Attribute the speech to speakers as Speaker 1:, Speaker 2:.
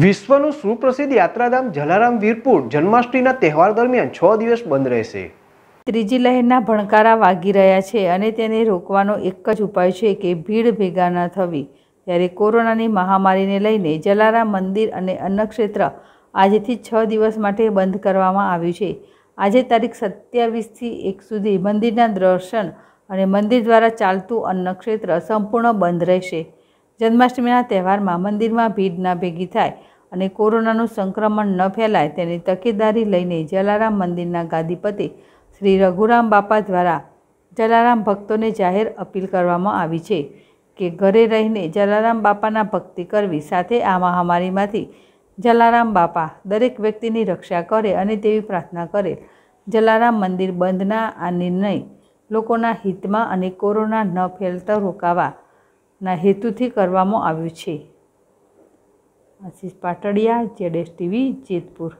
Speaker 1: વિશ્વનું સુપ્રસિદ્ધ યાત્રાધામ જલારામ વીરપુર જન્માષ્ટમીના તહેવાર દરમિયાન છ દિવસ બંધ રહેશે ત્રીજી લહેરના ભણકારા વાગી રહ્યા છે અને તેને રોકવાનો એક જ ઉપાય છે કે ભીડ ભેગા ન થવી ત્યારે કોરોનાની મહામારીને લઈને જલારામ મંદિર અને અન્નક્ષેત્ર આજથી છ દિવસ માટે બંધ કરવામાં આવ્યું છે આજે તારીખ સત્યાવીસથી એક સુધી મંદિરના દર્શન અને મંદિર દ્વારા ચાલતું અન્નક્ષેત્ર સંપૂર્ણ બંધ રહેશે જન્માષ્ટમીના તહેવારમાં મંદિરમાં ભીડ ન ભેગી થાય અને કોરોનાનું સંક્રમણ ન ફેલાય તેની તકેદારી લઈને જલારામ મંદિરના ગાદીપતિ શ્રી રઘુરામ બાપા દ્વારા જલારામ ભક્તોને જાહેર અપીલ કરવામાં આવી છે કે ઘરે રહીને જલારામ બાપાના ભક્તિ કરવી સાથે આ મહામારીમાંથી જલારામ બાપા દરેક વ્યક્તિની રક્ષા કરે અને તેવી પ્રાર્થના કરે જલારામ મંદિર બંધના આ નિર્ણય લોકોના હિતમાં અને કોરોના ન ફેલતા રોકાવા ના હેતુથી કરવામાં આવ્યું છે આશીષ પાટડિયા જેડેસ ટીવી જેતપુર